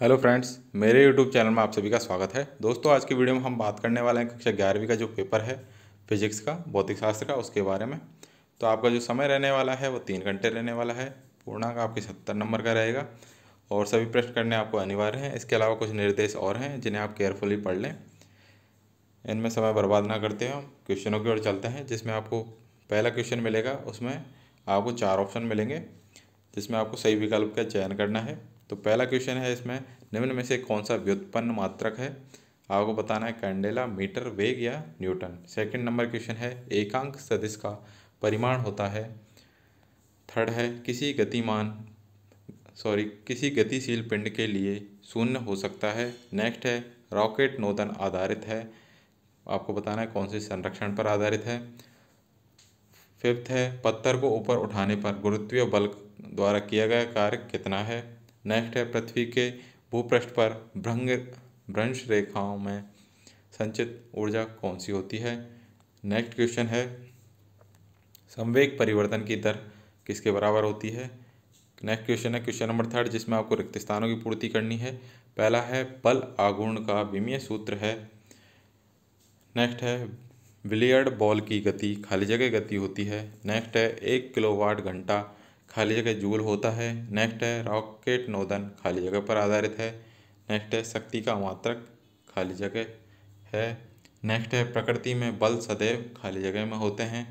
hello friends मेरे YouTube channel में आप सभी का स्वागत है दोस्तों आज की वीडियो में हम बात करने वाले हैं कक्षा ग्यारहवीं का जो पेपर है फिजिक्स का भौतिक शास्त्र का उसके बारे में तो आपका जो समय रहने वाला है वो तीन घंटे रहने वाला है पूर्णांक आपके सत्तर नंबर का रहेगा और सभी प्रश्न करने आपको अनिवार्य हैं इसके अलावा कुछ निर्देश और हैं जिन्हें आप केयरफुली पढ़ लें इनमें समय बर्बाद ना करते हम क्वेश्चनों की ओर चलते हैं जिसमें आपको पहला क्वेश्चन मिलेगा उसमें आपको चार ऑप्शन मिलेंगे जिसमें आपको सही विकल्प का चयन करना है तो पहला क्वेश्चन है इसमें निम्न में से कौन सा व्युत्पन्न मात्रक है आपको बताना है कैंडेला मीटर वेग या न्यूटन सेकंड नंबर क्वेश्चन है एकांक सदिश का परिमाण होता है थर्ड है किसी गतिमान सॉरी किसी गतिशील पिंड के लिए शून्य हो सकता है नेक्स्ट है रॉकेट नोदन आधारित है आपको बताना है कौन से संरक्षण पर आधारित है फिफ्थ है पत्थर को ऊपर उठाने पर गुरुत्वीय बल द्वारा किया गया कार्य कितना है नेक्स्ट है पृथ्वी के भूपृष्ठ पर भ्रंग भ्रंश रेखाओं में संचित ऊर्जा कौन सी होती है नेक्स्ट क्वेश्चन है संवेग परिवर्तन की दर किसके बराबर होती है नेक्स्ट क्वेश्चन है क्वेश्चन नंबर थर्ड जिसमें आपको रिक्त स्थानों की पूर्ति करनी है पहला है बल आगुण का विमीय सूत्र है नेक्स्ट है बिलियर्ड बॉल की गति खाली जगह गति होती है नेक्स्ट है एक किलोवाट घंटा खाली जगह जूल होता है नेक्स्ट है रॉकेट नोदन खाली जगह पर आधारित है नेक्स्ट है शक्ति का मात्रक खाली जगह है नेक्स्ट है प्रकृति में बल सदैव खाली जगह में होते हैं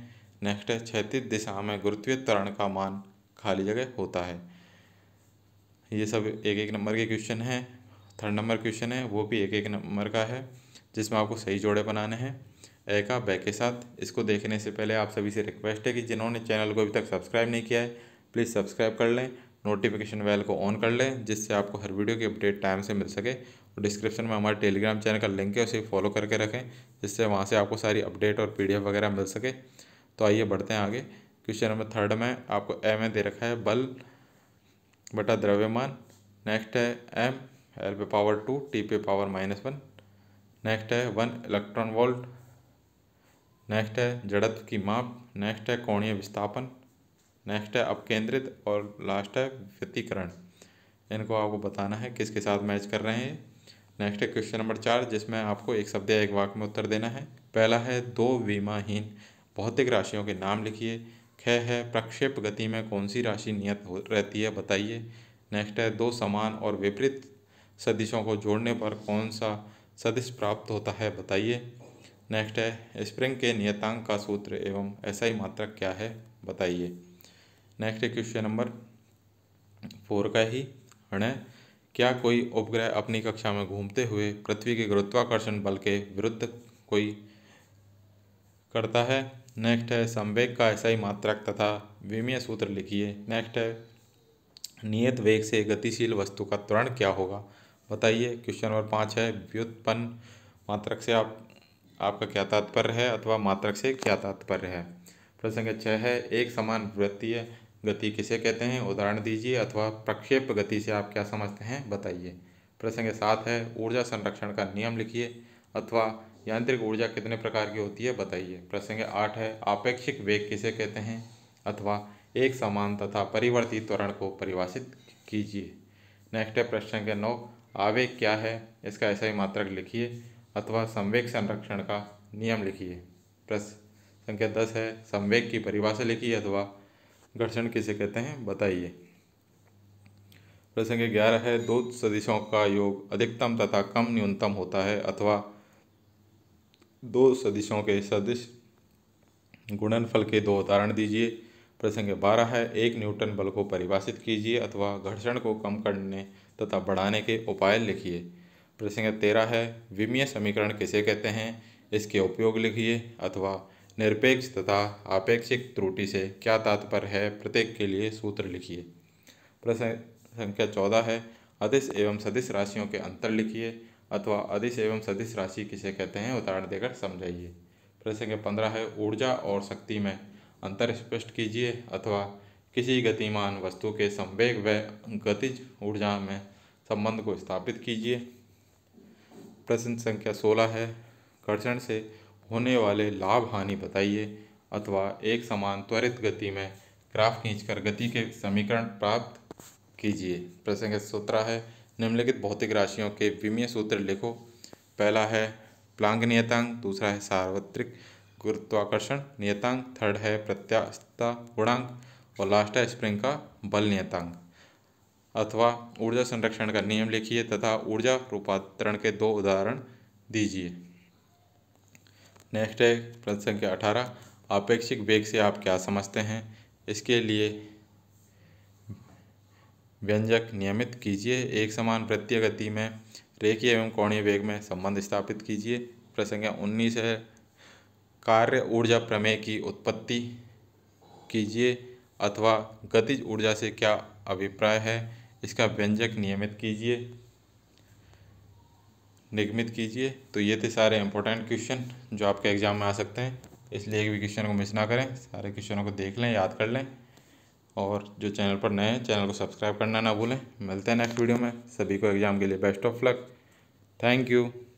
नेक्स्ट है क्षैतिज दिशा में गुरुत्वीय त्वरण का मान खाली जगह होता है ये सब एक एक नंबर के क्वेश्चन हैं थर्ड नंबर क्वेश्चन है वो भी एक एक नंबर का है जिसमें आपको सही जोड़े बनाने हैं का बै के साथ इसको देखने से पहले आप सभी से रिक्वेस्ट है कि जिन्होंने चैनल को अभी तक सब्सक्राइब नहीं किया है प्लीज़ सब्सक्राइब कर लें नोटिफिकेशन बेल को ऑन कर लें जिससे आपको हर वीडियो की अपडेट टाइम से मिल सके और डिस्क्रिप्शन में हमारे टेलीग्राम चैनल का लिंक है उसे फॉलो करके रखें जिससे वहाँ से आपको सारी अपडेट और पी वगैरह मिल सके तो आइए बढ़ते हैं आगे क्वेश्चन नंबर थर्ड में आपको एम ए दे रखा है बल बटा द्रव्यमान नेक्स्ट है एम एल पे पावर टू टी पे पावर माइनस वन नेक्स्ट है वन इलेक्ट्रॉन वोल्ट नेक्स्ट है जड़त्व की माप नेक्स्ट है कोणीय विस्थापन नेक्स्ट है अपकेंद्रित और लास्ट है व्यतिकरण इनको आपको बताना है किसके साथ मैच कर रहे हैं नेक्स्ट है क्वेश्चन नंबर चार जिसमें आपको एक शब्द या एक वाक्य में उत्तर देना है पहला है दो बीमाहीन भौतिक राशियों के नाम लिखिए ख है प्रक्षेप गति में कौन सी राशि नियत हो रहती है बताइए नेक्स्ट है दो समान और विपरीत सदिशों को जोड़ने पर कौन सा सदिश प्राप्त होता है बताइए नेक्स्ट है स्प्रिंग के नियतांक का सूत्र एवं ऐसा ही मात्रक क्या है बताइए नेक्स्ट है क्वेश्चन नंबर फोर का ही है क्या कोई उपग्रह अपनी कक्षा में घूमते हुए पृथ्वी के गुरुत्वाकर्षण बल के विरुद्ध कोई करता है नेक्स्ट है संवेग का ऐसा ही मात्रक तथा विमीय सूत्र लिखिए नेक्स्ट है नियत वेग से गतिशील वस्तु का त्वरण क्या होगा बताइए क्वेश्चन नंबर पाँच है व्युत्पन्न मात्रक से आप आपका क्या तात्पर्य है अथवा मात्रक से क्या तात्पर्य है प्रश्न संख्या छः है एक समान वृत्तीय गति किसे कहते हैं उदाहरण दीजिए अथवा प्रक्षेप गति से आप क्या समझते हैं बताइए प्रश्न संख्या सात है ऊर्जा संरक्षण का नियम लिखिए अथवा यांत्रिक ऊर्जा कितने प्रकार की होती है बताइए प्रश्न संख्या आठ है आपेक्षिक वेग किसे कहते हैं अथवा एक समान तथा परिवर्ती त्वरण को परिभाषित कीजिए नेक्स्ट है प्रश्न संख्या नौ आवेग क्या है इसका ऐसा ही मात्रक लिखिए अथवा संवेग संरक्षण का नियम लिखिए प्रश्न संख्या दस है संवेग की परिभाषा लिखिए अथवा घर्षण किसे कहते हैं बताइए प्रश्न संख्या ग्यारह है दो सदिशों का योग अधिकतम तथा कम न्यूनतम होता है अथवा दो सदिशों के सदिश गुणनफल के दो उदाहरण दीजिए संख्या बारह है एक न्यूटन बल को परिभाषित कीजिए अथवा घर्षण को कम करने तथा बढ़ाने के उपाय लिखिए प्रश्न संख्या तेरह है विमीय समीकरण किसे कहते हैं इसके उपयोग लिखिए अथवा निरपेक्ष तथा आपेक्षिक त्रुटि से क्या तात्पर्य है प्रत्येक के लिए सूत्र लिखिए प्रश्न संख्या चौदह है अधिस एवं सदिश राशियों के अंतर लिखिए अथवा अधिस एवं सदिश राशि किसे कहते हैं उदाहरण देकर समझाइए प्रश्न संख्या पंद्रह है ऊर्जा और शक्ति में अंतर स्पष्ट कीजिए अथवा किसी गतिमान वस्तु के संवेग व गतिज ऊर्जा में संबंध को स्थापित कीजिए प्रश्न संख्या सोलह है घर्षण से होने वाले लाभ हानि बताइए अथवा एक समान त्वरित गति में ग्राफ खींचकर गति के समीकरण प्राप्त कीजिए प्रश्न संख्या सत्रह है निम्नलिखित भौतिक राशियों के विमीय सूत्र लिखो पहला है प्लांग नियतांक दूसरा है सार्वत्रिक गुरुत्वाकर्षण नियतांक थर्ड है प्रत्यास्थता गुणांक और लास्ट है स्प्रिंग का बल नियतांक अथवा ऊर्जा संरक्षण का नियम लिखिए तथा ऊर्जा रूपांतरण के दो उदाहरण दीजिए नेक्स्ट है प्रश्न संख्या अठारह अपेक्षिक वेग से आप क्या समझते हैं इसके लिए व्यंजक नियमित कीजिए एक समान प्रत्यय गति में रेखीय एवं कोणीय वेग में संबंध स्थापित कीजिए प्रश्न संख्या उन्नीस है कार्य ऊर्जा प्रमेय की उत्पत्ति कीजिए अथवा गतिज ऊर्जा से क्या अभिप्राय है इसका व्यंजक नियमित कीजिए निगमित कीजिए तो ये थे सारे इंपॉर्टेंट क्वेश्चन जो आपके एग्ज़ाम में आ सकते हैं इसलिए एक भी क्वेश्चन को मिस ना करें सारे क्वेश्चनों को देख लें याद कर लें और जो चैनल पर नए हैं चैनल को सब्सक्राइब करना ना भूलें मिलते हैं नेक्स्ट वीडियो में सभी को एग्ज़ाम के लिए best of luck thank you